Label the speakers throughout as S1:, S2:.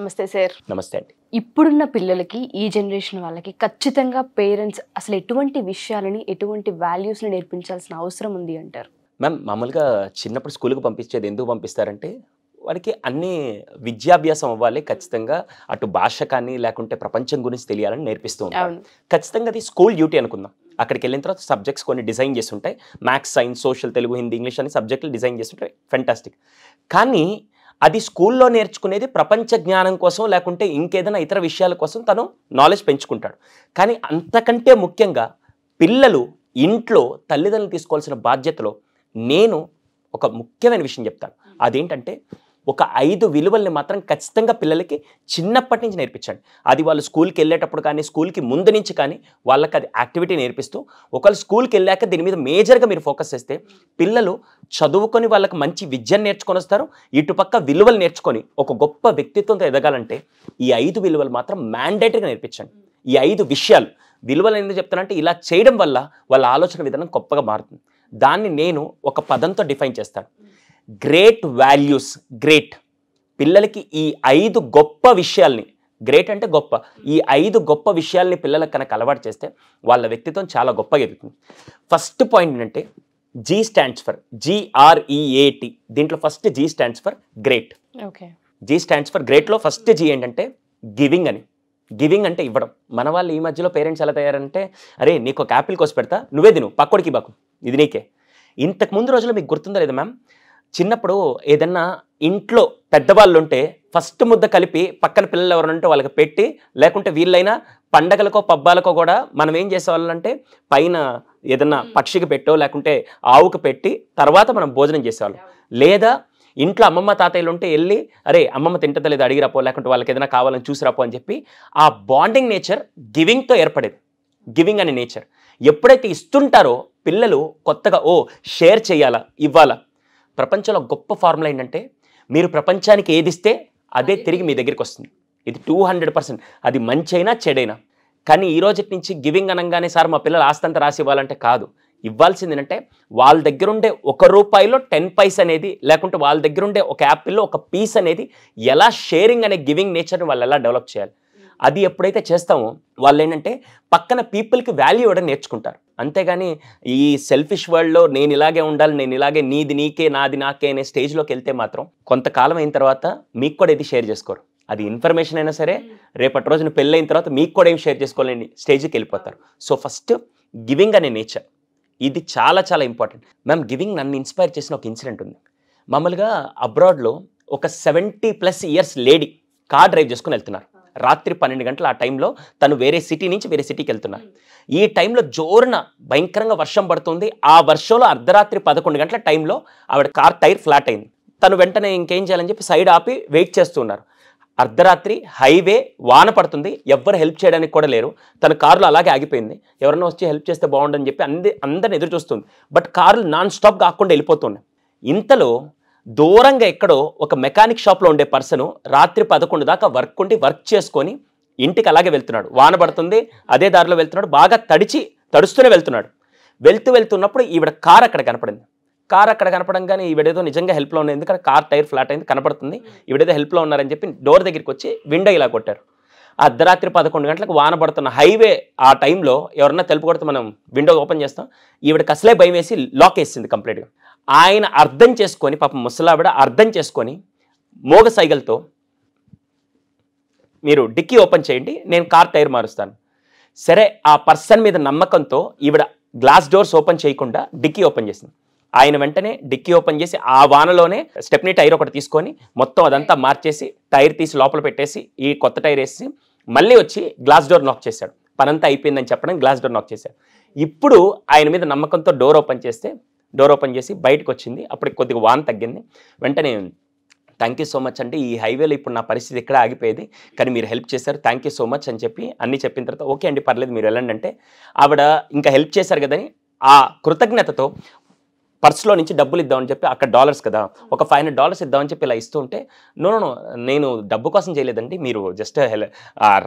S1: నమస్తే సార్ నమస్తే అండి ఇప్పుడున్న పిల్లలకి ఈ జనరేషన్ వాళ్ళకి ఖచ్చితంగా పేరెంట్స్ అసలు ఎటువంటి విషయాలని ఎటువంటి వాల్యూస్ని నేర్పించాల్సిన అవసరం ఉంది అంటారు మ్యామ్ మామూలుగా చిన్నప్పుడు స్కూల్కి పంపించేది ఎందుకు పంపిస్తారంటే వాడికి అన్ని విద్యాభ్యాసం అవ్వాలి ఖచ్చితంగా అటు భాష కానీ లేకుంటే ప్రపంచం గురించి తెలియాలని నేర్పిస్తూ ఉంటారు ఖచ్చితంగా అది స్కూల్ డ్యూటీ అనుకుందాం అక్కడికి వెళ్ళిన తర్వాత సబ్జెక్ట్స్ కొన్ని డిజైన్ చేసి ఉంటాయి maths science social Telugu Hindi English అనే సబ్జెక్టులు డిజైన్ చేసి ఉంటాయి ఫెంటాస్టిక్ కానీ అది స్కూల్లో నేర్చుకునేది ప్రపంచ జ్ఞానం కోసం లేకుంటే ఇంకేదైనా ఇతర విషయాల కోసం తను నాలెడ్జ్ పెంచుకుంటాడు కానీ అంతకంటే ముఖ్యంగా పిల్లలు ఇంట్లో తల్లిదండ్రులు తీసుకోవాల్సిన బాధ్యతలో నేను ఒక ముఖ్యమైన విషయం చెప్తాను అదేంటంటే ఒక ఐదు విలువల్ని మాత్రం ఖచ్చితంగా పిల్లలకి చిన్నప్పటి నుంచి నేర్పించండి అది వాళ్ళు స్కూల్కి వెళ్ళేటప్పుడు కానీ స్కూల్కి ముందు నుంచి కానీ వాళ్ళకి అది యాక్టివిటీ నేర్పిస్తూ ఒకళ్ళు స్కూల్కి వెళ్ళాక దీని మీద మేజర్గా మీరు ఫోకస్ చేస్తే పిల్లలు చదువుకొని వాళ్ళకి మంచి విద్యను నేర్చుకొని వస్తారు ఇటుపక్క విలువలు నేర్చుకొని ఒక గొప్ప వ్యక్తిత్వంతో ఎదగాలంటే ఈ ఐదు విలువలు మాత్రం మ్యాండేటరీగా నేర్పించండి ఈ ఐదు విషయాలు విలువలు ఎందుకు చెప్తానంటే ఇలా చేయడం వల్ల వాళ్ళ ఆలోచన విధానం గొప్పగా మారుతుంది దాన్ని నేను ఒక పదంతో డిఫైన్ చేస్తాను గ్రేట్ వాల్యూస్ గ్రేట్ పిల్లలకి ఈ ఐదు గొప్ప విషయాల్ని గ్రేట్ అంటే గొప్ప ఈ ఐదు గొప్ప విషయాల్ని పిల్లలకు కనుక అలవాటు చేస్తే వాళ్ళ వ్యక్తిత్వం చాలా గొప్పగా ఎదుగుతుంది ఫస్ట్ పాయింట్ ఏంటంటే జీ స్టాండ్స్ ఫర్ జిఆర్ఈఏటి దీంట్లో first G stands for great okay G stands for గ్రేట్లో ఫస్ట్ జీ ఏంటంటే గివింగ్ అని గివింగ్ అంటే ఇవ్వడం మన వాళ్ళు ఈ మధ్యలో పేరెంట్స్ ఎలా తయారంటే అరే నీకు ఒక యాపిల్ కోసి పెడతా నువ్వే తిను పక్కడికి బాకు ఇది నీకే ఇంతకు ముందు రోజుల్లో మీకు గుర్తుందో లేదా మ్యామ్ చిన్నప్పుడు ఏదన్నా ఇంట్లో పెద్దవాళ్ళు ఉంటే ఫస్ట్ ముద్ద కలిపి పక్కన పిల్లలు ఉంటే వాళ్ళకి పెట్టి లేకుంటే వీళ్ళైనా పండగలకో పబ్బాలకో కూడా మనం ఏం చేసేవాళ్ళంటే పైన ఏదన్నా పక్షికి పెట్టో లేకుంటే ఆవుకు పెట్టి తర్వాత మనం భోజనం చేసేవాళ్ళం లేదా ఇంట్లో అమ్మమ్మ తాతయ్యలు ఉంటే వెళ్ళి అరే అమ్మమ్మ తింటదా లేదా అడిగిరాపో లేకుంటే వాళ్ళకి ఏదైనా కావాలని చూసిరాపో అని చెప్పి ఆ బాండింగ్ నేచర్ గివింగ్తో ఏర్పడేది గివింగ్ అనే నేచర్ ఎప్పుడైతే ఇస్తుంటారో పిల్లలు కొత్తగా ఓ షేర్ చేయాలా ఇవ్వాలా ప్రపంచంలో గొప్ప ఫార్ములా ఏంటంటే మీరు ప్రపంచానికి ఏదిస్తే అదే తిరిగి మీ దగ్గరికి వస్తుంది ఇది టూ హండ్రెడ్ పర్సెంట్ అది మంచైనా చెడైనా కానీ ఈ రోజు నుంచి గివింగ్ అనగానే సార్ మా పిల్లలు ఆస్తంత రాసి ఇవ్వాలంటే కాదు ఇవ్వాల్సింది ఏంటంటే వాళ్ళ దగ్గరుండే ఒక రూపాయిలో టెన్ పైస్ అనేది లేకుంటే వాళ్ళ దగ్గరుండే ఒక యాపిల్లో ఒక పీస్ అనేది ఎలా షేరింగ్ అనే గివింగ్ నేచర్ని వాళ్ళు ఎలా డెవలప్ చేయాలి అది ఎప్పుడైతే చేస్తామో వాళ్ళు ఏంటంటే పక్కన పీపుల్కి వాల్యూ ఇవ్వడం నేర్చుకుంటారు అంతేగాని ఈ సెల్ఫిష్ వరల్డ్లో నేను ఇలాగే ఉండాలి నేను ఇలాగే నీది నీకే నాది నాకే అనే స్టేజ్లోకి వెళ్తే మాత్రం కొంతకాలం అయిన తర్వాత మీకు కూడా ఇది షేర్ చేసుకోరు అది ఇన్ఫర్మేషన్ అయినా సరే రేపటి రోజున పెళ్ళైన తర్వాత మీకు కూడా ఏం షేర్ చేసుకోలేని స్టేజ్కి వెళ్ళిపోతారు సో ఫస్ట్ గివింగ్ అనే నేచర్ ఇది చాలా చాలా ఇంపార్టెంట్ మ్యామ్ గివింగ్ నన్ను ఇన్స్పైర్ చేసిన ఒక ఇన్సిడెంట్ ఉంది మామూలుగా అబ్రాడ్లో ఒక seventy plus years lady car drive చేసుకుని వెళ్తున్నారు రాత్రి పన్నెండు గంటల ఆ టైంలో తను వేరే సిటీ నుంచి వేరే సిటీకి వెళ్తున్నారు ఈ టైంలో జోరున భయంకరంగా వర్షం పడుతుంది ఆ వర్షంలో అర్ధరాత్రి పదకొండు గంటల టైంలో ఆవిడ కార్ టైర్ ఫ్లాట్ అయింది తను వెంటనే ఇంకేం చేయాలని చెప్పి సైడ్ ఆపి వెయిట్ చేస్తున్నారు అర్ధరాత్రి హైవే వాన పడుతుంది ఎవ్వరు హెల్ప్ చేయడానికి కూడా లేరు తన కారులో అలాగే ఆగిపోయింది ఎవరైనా వచ్చి హెల్ప్ చేస్తే బాగుండని చెప్పి అంది అందరిని ఎదురు చూస్తుంది బట్ కార్లు నాన్ స్టాప్ కాకుండా వెళ్ళిపోతున్నాయి ఇంతలో దూరంగా ఎక్కడో ఒక మెకానిక్ షాప్లో ఉండే పర్సన్ రాత్రి పదకొండు దాకా వర్క్ ఉండి వర్క్ చేసుకొని ఇంటికి అలాగే వెళ్తున్నాడు వాన పడుతుంది అదే దారిలో వెళ్తున్నాడు బాగా తడిచి తడుస్తూనే వెళ్తున్నాడు వెళ్తూ వెళ్తున్నప్పుడు ఈవిడ కార్ అక్కడ కనపడింది కార్ అక్కడ కనపడంగానే ఈవిడేదో నిజంగా హెల్ప్లో ఉంది ఎందుకంటే కార్ టైర్ ఫ్లాట్ అయింది కనపడుతుంది ఈవిడేదో హెల్ప్లో ఉన్నారని చెప్పి డోర్ దగ్గరికి వచ్చి విండో ఇలా కొట్టారు అర్ధరాత్రి పదకొండు గంటలకు వాన పడుతున్న హైవే ఆ టైంలో ఎవరన్నా తెలుపు కొడితే మనం విండో ఓపెన్ చేస్తాం ఈవిడకి అసలే భయం వేసి లాక్ వేసింది కంప్లీట్గా ఆయన అర్థం చేసుకొని పాపం ముసలావిడ అర్థం చేసుకొని మోగ సైగలతో మీరు డిక్కీ ఓపెన్ చేయండి నేను కార్ టైర్ మారుస్తాను సరే ఆ పర్సన్ మీద నమ్మకంతో ఈవిడ గ్లాస్ డోర్స్ ఓపెన్ చేయకుండా డిక్కీ ఓపెన్ చేసింది ఆయన వెంటనే డిక్కీ ఓపెన్ చేసి ఆ వానలోనే స్టెప్నీ టైర్ ఒకటి తీసుకొని మొత్తం అదంతా మార్చేసి టైర్ తీసి లోపల పెట్టేసి ఈ కొత్త టైర్ వేసి మళ్ళీ వచ్చి గ్లాస్ డోర్ నాక్ చేశాడు పనంతా అయిపోయిందని చెప్పడం గ్లాస్ డోర్ నాక్ చేశాడు ఇప్పుడు ఆయన మీద నమ్మకంతో డోర్ ఓపెన్ చేస్తే డోర్ ఓపెన్ చేసి బయటకు వచ్చింది అప్పటికి కొద్దిగా వాన్ తగ్గింది వెంటనే థ్యాంక్ యూ సో మచ్ అంటే ఈ హైవేలో ఇప్పుడు నా పరిస్థితి ఎక్కడ ఆగిపోయేది కానీ మీరు హెల్ప్ చేశారు థ్యాంక్ యూ సో మచ్ అని చెప్పి అన్నీ చెప్పిన తర్వాత ఓకే అండి పర్లేదు మీరు వెళ్ళండి అంటే ఆవిడ ఇంకా హెల్ప్ చేశారు కదని ఆ కృతజ్ఞతతో పర్స్లో నుంచి డబ్బులు ఇద్దామని చెప్పి అక్కడ డాలర్స్ కదా ఒక ఫైవ్ హండ్రెడ్ డాలర్స్ ఇద్దామని చెప్పి ఇలా ఇస్తూ ఉంటే నో నేను డబ్బు కోసం చేయలేదండి మీరు జస్ట్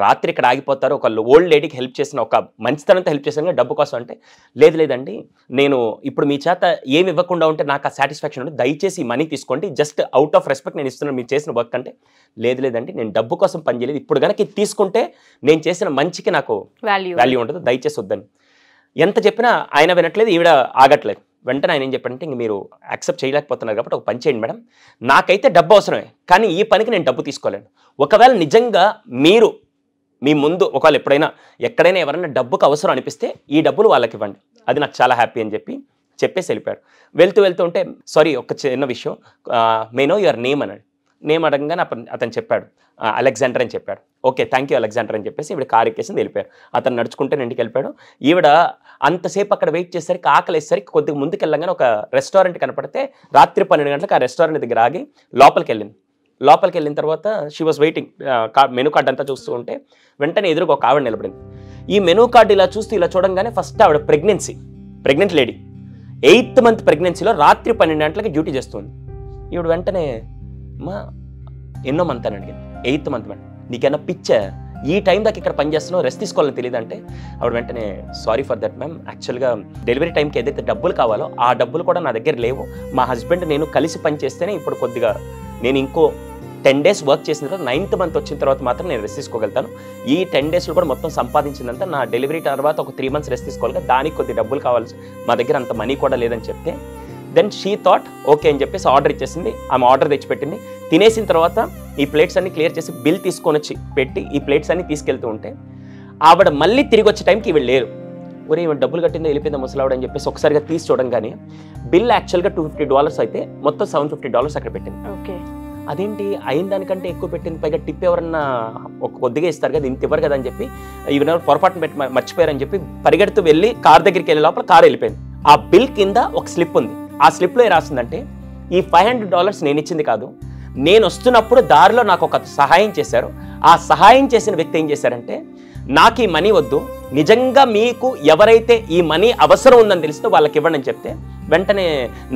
S1: రాత్రి ఇక్కడ ఆగిపోతారు ఒక ఓల్డ్ లేడీకి హెల్ప్ చేసిన ఒక మంచితనంతో హెల్ప్ చేసిన డబ్బు కోసం అంటే లేదు లేదండి నేను ఇప్పుడు మీ చేత ఏమి ఇవ్వకుండా ఉంటే నాకు ఆ సాటిస్ఫాక్షన్ ఉంటే దయచేసి మనీ తీసుకోండి జస్ట్ అవుట్ ఆఫ్ రెస్పెక్ట్ నేను ఇస్తున్నాను మీరు చేసిన వర్క్ అంటే లేదు లేదండి నేను డబ్బు కోసం పనిచేయలేదు ఇప్పుడు కనుక తీసుకుంటే నేను చేసిన మంచికి నాకు వాల్యూ వాల్యూ ఉంటుంది దయచేసి వద్దని ఎంత చెప్పినా ఆయన వినట్లేదు ఈవిడ ఆగట్లేదు వెంటనే ఆయన ఏం చెప్పాడంటే ఇంక మీరు యాక్సెప్ట్ చేయలేకపోతున్నారు కాబట్టి ఒక పని చేయండి మేడం నాకైతే డబ్బు అవసరమే కానీ ఈ పనికి నేను డబ్బు తీసుకోలేను ఒకవేళ నిజంగా మీరు మీ ముందు ఒకవేళ ఎప్పుడైనా ఎక్కడైనా ఎవరైనా డబ్బుకు అవసరం అనిపిస్తే ఈ డబ్బులు వాళ్ళకి ఇవ్వండి అది నాకు చాలా హ్యాపీ అని చెప్పి చెప్పేసి వెళ్ళిపోయాడు వెళ్తూ వెళ్తూ ఉంటే సారీ ఒక చిన్న విషయం మే నో యువర్ నేమ్ అన్నాడు నేమ్ అడగగానే అతను చెప్పాడు అలెగ్జాండర్ అని చెప్పాడు ఓకే థ్యాంక్ యూ అలెగ్జాండర్ అని చెప్పేసి ఇవిడ కారు ఎక్కేసి వెళ్ళిపోయారు అతను నడుచుకుంటే ఇంటికి వెళ్ళిపోయాడు ఈవిడ అంతసేపు అక్కడ వెయిట్ చేసేసరికి ఆకలి వేసేసరికి కొద్దిగా ముందుకు వెళ్ళగానే ఒక రెస్టారెంట్ కనపడితే రాత్రి పన్నెండు గంటలకు ఆ రెస్టారెంట్ దగ్గర ఆగి లోపలికి వెళ్ళింది లోపలికి వెళ్ళిన తర్వాత she was waiting menu card అంతా చూస్తూ ఉంటే వెంటనే ఎదురుగా ఒక ఆవిడ నిలబడింది ఈ మెనూ కార్డు ఇలా చూస్తూ ఇలా చూడంగానే ఫస్ట్ ఆవిడ pregnancy pregnant lady eighth month ప్రెగ్నెన్సీలో రాత్రి పన్నెండు గంటలకి డ్యూటీ చేస్తుంది ఈవిడ వెంటనే మా ఎన్నో మంత్ అని అడిగింది ఎయిత్ మంత్ మేడం నీకైనా పిచ్చా ఈ టైం దాకా ఇక్కడ పనిచేస్తున్నావు రెస్ట్ తీసుకోవాలని తెలియదు అంటే ఆవిడ వెంటనే సారీ ఫర్ దట్ మ్యామ్ యాక్చువల్గా డెలివరీ టైంకి ఏదైతే డబ్బులు కావాలో ఆ డబ్బులు కూడా నా దగ్గర లేవు మా హస్బెండ్ నేను కలిసి పనిచేస్తేనే ఇప్పుడు కొద్దిగా నేను ఇంకో టెన్ డేస్ వర్క్ చేసిన తర్వాత నైన్త్ మంత్ వచ్చిన తర్వాత మాత్రం నేను రెస్ట్ తీసుకోగలుగుతాను ఈ టెన్ డేస్లో కూడా మొత్తం సంపాదించిందంతా నా డెలివరీ తర్వాత ఒక త్రీ మంత్స్ రెస్ట్ తీసుకోవాలి దానికి కొద్ది డబ్బులు కావాల్సి మా దగ్గర అంత మనీ కూడా లేదని చెప్తే దెన్ షీ థాట్ ఓకే అని చెప్పేసి ఆర్డర్ ఇచ్చేసింది ఆమె ఆర్డర్ తెచ్చిపెట్టింది తినేసిన తర్వాత ఈ ప్లేట్స్ అన్ని క్లియర్ చేసి బిల్ తీసుకొని వచ్చి పెట్టి ఈ ప్లేట్స్ అన్ని తీసుకెళ్తూ ఉంటే ఆవిడ మళ్ళీ తిరిగి వచ్చే టైంకి వీళ్ళు లేరు ఒరే ఈమె డబ్బులు కట్టిందో వెళ్ళిపోయిందో ముసలావిడ అని చెప్పేసి ఒకసారిగా తీసి చూడంగానే బిల్ యాక్చువల్గా టూ ఫిఫ్టీ డాలర్స్ అయితే మొత్తం సెవెన్ ఫిఫ్టీ డాలర్స్ అక్కడ పెట్టింది ఓకే అదేంటి అయిన దానికంటే ఎక్కువ పెట్టింది పైగా టిప్ ఎవరన్నా ఒక కొద్దిగా ఇస్తారు కదా ఇంత ఇవ్వరు కదా అని చెప్పి ఈవెన్ పొరపాటున పెట్టి మర్చిపోయారని చెప్పి పరిగెడుతూ వెళ్ళి కార్ దగ్గరికి వెళ్ళే లోపల కార్ వెళ్ళిపోయింది ఆ బిల్ కింద ఒక స్లిప్ ఉంది ఆ స్లిప్లో ఏ రాసిందంటే ఈ ఫైవ్ హండ్రెడ్ డాలర్స్ నేను ఇచ్చింది కాదు నేను వస్తున్నప్పుడు దారిలో నాకు ఒక సహాయం చేశారు ఆ సహాయం చేసిన వ్యక్తి ఏం చేశారంటే నాకు ఈ మనీ వద్దు నిజంగా మీకు ఎవరైతే ఈ మనీ అవసరం ఉందని తెలిస్తే వాళ్ళకి ఇవ్వండి అని చెప్తే వెంటనే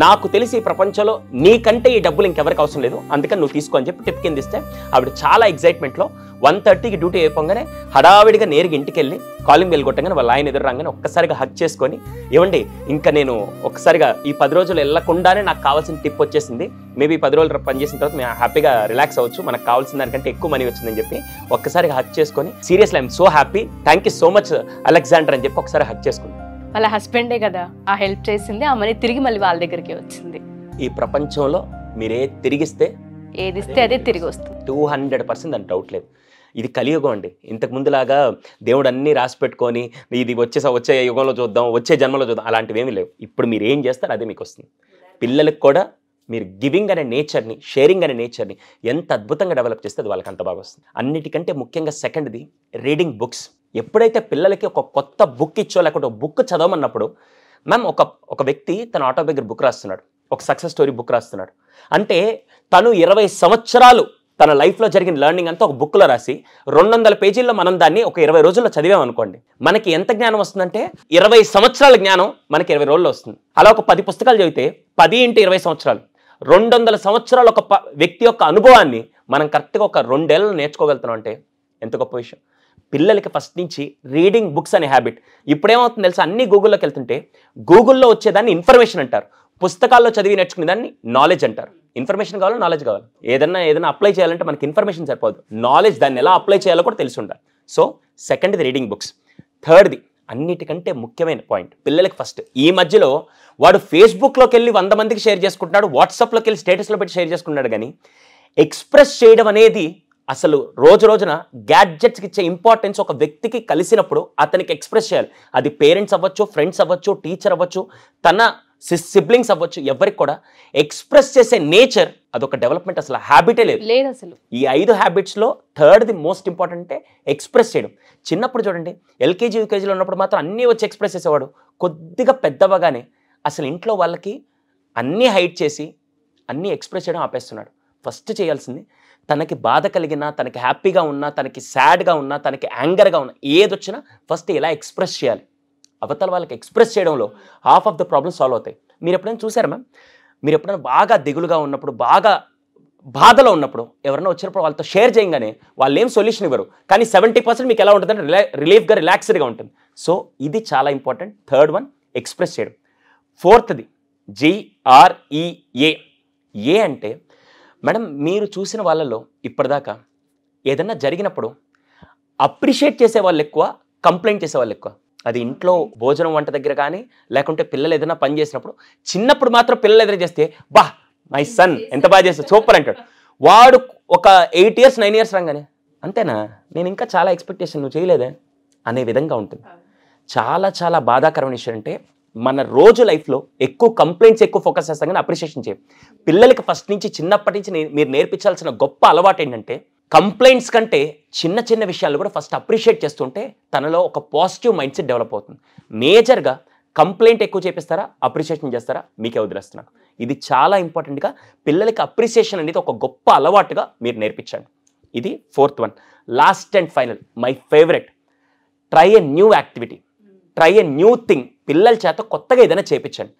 S1: నాకు తెలిసి ఈ ప్రపంచంలో నీకంటే ఈ డబ్బులు ఇంకెవరికి అవసరం లేదు అందుకని నువ్వు తీసుకో అని చెప్పి టిప్ కింద ఇస్తే ఆవిడ చాలా ఎగ్జైట్మెంట్లో వన్ థర్టీకి డ్యూటీ అయిపోగానే హడావిడిగా నేరుగా ఇంటికి వెళ్ళి కాలింగ్ వెళ్ళి కొట్టగానే వాళ్ళ ఆయన ఎదురు రాగానే ఒక్కసారిగా హక్ చేసుకొని ఇవ్వండి ఇంకా నేను ఒక్కసారిగా ఈ పది రోజులు వెళ్ళకుండానే నాకు కావాల్సిన టిప్ వచ్చేసింది మేబీ పది రోజులు పనిచేసిన తర్వాత మేము హ్యాపీగా రిలాక్స్ అవ్వచ్చు మనకు కావాల్సిన దానికంటే ఎక్కువ మనీ వచ్చిందని చెప్పి ఒక్కసారిగా హక్ చేసుకొని seriously I'm so happy thank you so much Alexander అని చెప్పి ఒకసారి హక్ చేసుకుంది వాళ్ళ హస్బెండే కదా ఆ హెల్ప్ చేసింది ఆ మనీ తిరిగి మళ్ళీ వాళ్ళ దగ్గరికి వచ్చింది ఈ ప్రపంచంలో మీరే తిరిగిస్తే ఏదిస్తే అదే తిరిగి వస్తుంది టూ హండ్రెడ్ పర్సెంట్ దాని డౌట్ లేదు ఇది కలియుగం అండి ఇంతకు ముందులాగా దేవుడు అన్నీ రాసి పెట్టుకొని ఇది వచ్చే వచ్చే యుగంలో చూద్దాం వచ్చే జన్మలో చూద్దాం అలాంటివి ఏమీ లేవు ఇప్పుడు మీరు ఏం చేస్తారు అదే మీకు వస్తుంది పిల్లలకు కూడా మీరు గివింగ్ అనే నేచర్ని షేరింగ్ అనే నేచర్ని ఎంత అద్భుతంగా డెవలప్ చేస్తే అది వాళ్ళకి అంత బాగా వస్తుంది అన్నిటికంటే ముఖ్యంగా సెకండ్ది రీడింగ్ బుక్స్ ఎప్పుడైతే పిల్లలకి ఒక కొత్త బుక్ ఇచ్చో లేకపోతే ఒక బుక్ చదవమన్నప్పుడు మ్యామ్ ఒక ఒక వ్యక్తి తన దగ్గర బుక్ రాస్తున్నాడు ఒక సక్సెస్ స్టోరీ బుక్ రాస్తున్నాడు అంటే తను ఇరవై సంవత్సరాలు తన లైఫ్లో జరిగిన లెర్నింగ్ అంతా ఒక బుక్లో రాసి రెండు వందల పేజీల్లో మనం దాన్ని ఒక ఇరవై రోజుల్లో చదివామనుకోండి మనకి ఎంత జ్ఞానం వస్తుందంటే ఇరవై సంవత్సరాల జ్ఞానం మనకి ఇరవై రోజుల్లో వస్తుంది అలా ఒక పది పుస్తకాలు చదివితే పది ఇంటి ఇరవై సంవత్సరాలు రెండు వందల సంవత్సరాలు ఒక వ్యక్తి యొక్క అనుభవాన్ని మనం కరెక్ట్గా ఒక రెండేళ్ళు నేర్చుకోగలుగుతున్నాం అంటే ఎంత గొప్ప విషయం పిల్లలకి ఫస్ట్ నుంచి రీడింగ్ బుక్స్ అనే హ్యాబిట్ ఇప్పుడేమవుతుంది తెలుసా అన్ని గూగుల్లోకి వెళ్తుంటే గూగుల్లో వచ్చేదాన్ని ఇన్ఫర్మేషన్ అంటారు పుస్తకాల్లో చదివి నేర్చుకునే దాన్ని నాలెడ్జ్ అంటారు ఇన్ఫర్మేషన్ కావాలి నాలెడ్జ్ కావాలి ఏదన్నా ఏదైనా అప్లై చేయాలంటే మనకి ఇన్ఫర్మేషన్ సరిపోదు నాలెడ్జ్ దాన్ని ఎలా అప్లై చేయాలో కూడా తెలిసి ఉండాలి సో సెకండ్ ది రీడింగ్ బుక్స్ థర్డ్ది అన్నిటికంటే ముఖ్యమైన పాయింట్ పిల్లలకి ఫస్ట్ ఈ మధ్యలో వాడు ఫేస్బుక్లోకి వెళ్ళి వంద మందికి షేర్ చేసుకుంటున్నాడు వాట్సాప్లోకి వెళ్ళి స్టేటస్లో పెట్టి షేర్ చేసుకున్నాడు కానీ ఎక్స్ప్రెస్ చేయడం అనేది అసలు రోజు రోజున గ్యాడ్జెట్స్కి ఇచ్చే ఇంపార్టెన్స్ ఒక వ్యక్తికి కలిసినప్పుడు అతనికి ఎక్స్ప్రెస్ చేయాలి అది పేరెంట్స్ అవ్వచ్చు ఫ్రెండ్స్ అవ్వచ్చు టీచర్ అవ్వచ్చు తన సిబ్లింగ్స్ అవ్వచ్చు ఎవరికి కూడా ఎక్స్ప్రెస్ చేసే నేచర్ అదొక డెవలప్మెంట్ అసలు హ్యాబిటే లేదు లేదు అసలు ఈ ఐదు హ్యాబిట్స్లో థర్డ్ ది మోస్ట్ ఇంపార్టెంట్ అంటే ఎక్స్ప్రెస్ చేయడం చిన్నప్పుడు చూడండి ఎల్కేజీ యూకేజీలో ఉన్నప్పుడు మాత్రం అన్నీ వచ్చి ఎక్స్ప్రెస్ చేసేవాడు కొద్దిగా పెద్దవగానే అసలు ఇంట్లో వాళ్ళకి అన్నీ హైట్ చేసి అన్నీ ఎక్స్ప్రెస్ చేయడం ఆపేస్తున్నాడు ఫస్ట్ చేయాల్సింది తనకి బాధ కలిగినా తనకి హ్యాపీగా ఉన్నా తనకి సాడ్గా ఉన్నా తనకి యాంగర్గా ఉన్నా ఏది వచ్చినా ఫస్ట్ ఎలా ఎక్స్ప్రెస్ చేయాలి అవతల వాళ్ళకి ఎక్స్ప్రెస్ చేయడంలో half of the problem solve అవుతాయి మీరు ఎప్పుడైనా చూసారా మ్యామ్ మీరు ఎప్పుడైనా బాగా దిగులుగా ఉన్నప్పుడు బాగా బాధలో ఉన్నప్పుడు ఎవరైనా వచ్చినప్పుడు వాళ్ళతో షేర్ చేయగానే వాళ్ళు ఏం సొల్యూషన్ ఇవ్వరు కానీ సెవెంటీ పర్సెంట్ మీకు ఎలా ఉంటుందంటే రిలా రిలీఫ్గా రిలాక్స్డ్గా ఉంటుంది సో ఇది చాలా ఇంపార్టెంట్ థర్డ్ వన్ ఎక్స్ప్రెస్ చేయడం ఫోర్త్ది జిఆర్ఈఏ ఏ అంటే మేడం మీరు చూసిన వాళ్ళలో ఇప్పటిదాకా ఏదన్నా జరిగినప్పుడు అప్రిషియేట్ చేసే వాళ్ళు ఎక్కువ కంప్లైంట్ చేసే వాళ్ళు ఎక్కువ అది ఇంట్లో భోజనం వంట దగ్గర కానీ లేకుంటే పిల్లలు ఏదైనా పని చేసినప్పుడు చిన్నప్పుడు మాత్రం పిల్లలు ఎదురు చేస్తే బా మై సన్ ఎంత బాగా చేస్తా సూపర్ అంటాడు వాడు ఒక ఎయిట్ ఇయర్స్ నైన్ ఇయర్స్ రాగానే అంతేనా నేను ఇంకా చాలా ఎక్స్పెక్టేషన్ నువ్వు చేయలేదే అనే విధంగా ఉంటుంది చాలా చాలా బాధాకరమైన విషయం అంటే మన రోజు లైఫ్లో ఎక్కువ కంప్లైంట్స్ ఎక్కువ ఫోకస్ చేస్తాం కానీ అప్రిషియేషన్ చేయం పిల్లలకి ఫస్ట్ నుంచి చిన్నప్పటి నుంచి మీరు నేర్పించాల్సిన గొప్ప అలవాటు ఏంటంటే కంప్లైంట్స్ కంటే చిన్న చిన్న విషయాలు కూడా ఫస్ట్ అప్రిషియేట్ చేస్తుంటే తనలో ఒక పాజిటివ్ మైండ్ సెట్ డెవలప్ అవుతుంది మేజర్గా కంప్లైంట్ ఎక్కువ చేపిస్తారా అప్రిషియేషన్ చేస్తారా మీకే వదిలేస్తున్నాను ఇది చాలా ఇంపార్టెంట్గా పిల్లలకి అప్రిషియేషన్ అనేది ఒక గొప్ప అలవాటుగా మీరు నేర్పించండి ఇది fourth one last and final my favourite try a new activity try a new thing పిల్లల చేత కొత్తగా ఏదైనా చేయించండి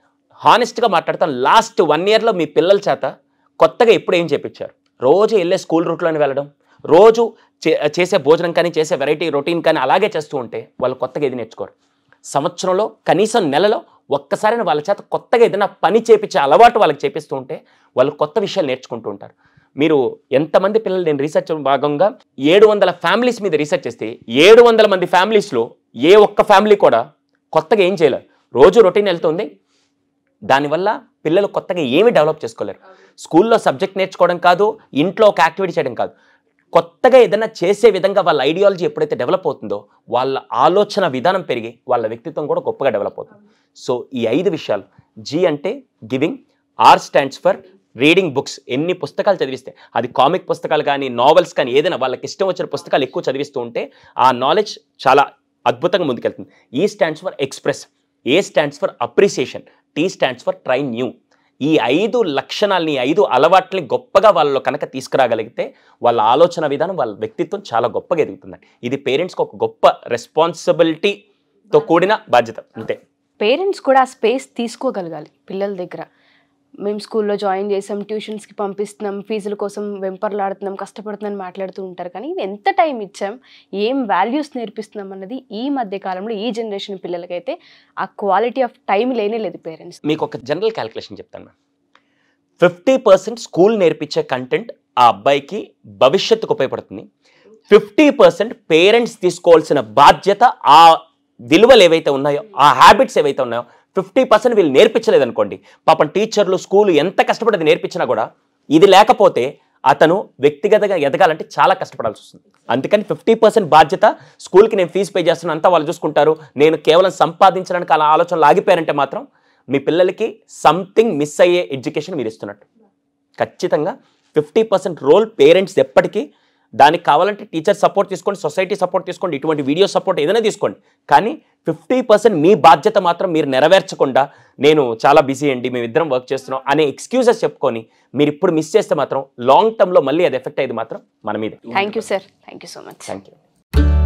S1: హానెస్ట్గా మాట్లాడతాను లాస్ట్ వన్ ఇయర్లో మీ పిల్లల చేత కొత్తగా ఎప్పుడు ఏం చేపించారు రోజు వెళ్ళే స్కూల్ రూట్లోనే వెళ్ళడం రోజు చేసే భోజనం కానీ చేసే వెరైటీ రొటీన్ కానీ అలాగే చేస్తూ ఉంటే వాళ్ళు కొత్తగా ఏది నేర్చుకోరు సంవత్సరంలో కనీసం నెలలో ఒక్కసారి వాళ్ళ చేత కొత్తగా ఏదైనా పని చేపించే అలవాటు వాళ్ళకి చేపిస్తూ ఉంటే వాళ్ళు కొత్త విషయాలు నేర్చుకుంటూ ఉంటారు మీరు ఎంతమంది పిల్లలు నేను రీసెర్చ్ భాగంగా ఏడు వందల ఫ్యామిలీస్ మీద రీసెర్చ్ చేస్తే ఏడు వందల మంది ఫ్యామిలీస్లో ఏ ఒక్క ఫ్యామిలీ కూడా కొత్తగా ఏం చేయలేరు రోజు రొటీన్ వెళ్తుంది దానివల్ల పిల్లలు కొత్తగా ఏమి డెవలప్ చేసుకోలేరు స్కూల్లో సబ్జెక్ట్ నేర్చుకోవడం కాదు ఇంట్లో ఒక యాక్టివిటీ చేయడం కాదు కొత్తగా ఏదైనా చేసే విధంగా వాళ్ళ ఐడియాలజీ ఎప్పుడైతే డెవలప్ అవుతుందో వాళ్ళ ఆలోచన విధానం పెరిగి వాళ్ళ వ్యక్తిత్వం కూడా గొప్పగా డెవలప్ అవుతుంది సో ఈ ఐదు విషయాలు జీ అంటే giving R stands for reading books ఎన్ని పుస్తకాలు చదివిస్తే అది కామిక్ పుస్తకాలు కానీ నావెల్స్ కానీ ఏదైనా వాళ్ళకి ఇష్టం వచ్చిన పుస్తకాలు ఎక్కువ చదివిస్తూ ఉంటే ఆ నాలెడ్జ్ చాలా అద్భుతంగా ముందుకెళ్తుంది E stands for express A stands for appreciation T stands for try new ఈ ఐదు లక్షణాలని ఐదు అలవాట్లని గొప్పగా వాళ్ళలో కనుక తీసుకురాగలిగితే వాళ్ళ ఆలోచన విధానం వాళ్ళ వ్యక్తిత్వం చాలా గొప్పగా ఎదుగుతుందండి ఇది పేరెంట్స్కి ఒక గొప్ప రెస్పాన్సిబిలిటీతో కూడిన బాధ్యత అంతే పేరెంట్స్ కూడా స్పేస్ తీసుకోగలగాలి పిల్లల దగ్గర మేము స్కూల్లో జాయిన్ చేసాం ట్యూషన్స్కి పంపిస్తున్నాం ఫీజుల కోసం వెంపర్లాడుతున్నాం కష్టపడుతున్నాం మాట్లాడుతూ ఉంటారు కానీ ఎంత టైం ఇచ్చాం ఏం వాల్యూస్ నేర్పిస్తున్నాం అన్నది ఈ మధ్య కాలంలో ఈ జనరేషన్ పిల్లలకైతే ఆ క్వాలిటీ ఆఫ్ టైం లేనే లేదు పేరెంట్స్ మీకు ఒక జనరల్ క్యాలిక్యులేషన్ చెప్తాను మ్యామ్ ఫిఫ్టీ పర్సెంట్ స్కూల్ నేర్పించే కంటెంట్ ఆ అబ్బాయికి భవిష్యత్తుకు ఉపయోగపడుతుంది ఫిఫ్టీ పర్సెంట్ పేరెంట్స్ తీసుకోవాల్సిన బాధ్యత ఆ విలువలు ఏవైతే ఉన్నాయో ఆ హ్యాబిట్స్ ఏవైతే ఉన్నాయో ఫిఫ్టీ పర్సెంట్ వీళ్ళు నేర్పించలేదు అనుకోండి పాపం టీచర్లు స్కూలు ఎంత కష్టపడి నేర్పించినా కూడా ఇది లేకపోతే అతను వ్యక్తిగతంగా ఎదగాలంటే చాలా కష్టపడాల్సి వస్తుంది అందుకని ఫిఫ్టీ పర్సెంట్ బాధ్యత స్కూల్కి నేను ఫీజు పే చేస్తున్నా అంతా వాళ్ళు చూసుకుంటారు నేను కేవలం సంపాదించడానికి అలా ఆలోచనలు ఆగిపోయారంటే మాత్రం మీ పిల్లలకి సంథింగ్ మిస్ అయ్యే ఎడ్యుకేషన్ మీరు ఇస్తున్నట్టు ఖచ్చితంగా ఫిఫ్టీ పర్సెంట్ రోల్ పేరెంట్స్ ఎప్పటికీ దానికి కావాలంటే టీచర్ సపోర్ట్ తీసుకోండి సొసైటీ సపోర్ట్ తీసుకోండి ఇటువంటి వీడియో సపోర్ట్ ఏదైనా తీసుకోండి కానీ ఫిఫ్టీ పర్సెంట్ మీ బాధ్యత మాత్రం మీరు నెరవేర్చకుండా నేను చాలా బిజీ అండి మేమిద్దరం వర్క్ చేస్తున్నాం అనే ఎక్స్క్యూజెస్ చెప్పుకొని మీరు ఇప్పుడు మిస్ చేస్తే మాత్రం లాంగ్ టర్మ్లో మళ్ళీ అది ఎఫెక్ట్ అయ్యేది మాత్రం మన మీద thank you sir thank you so much thank you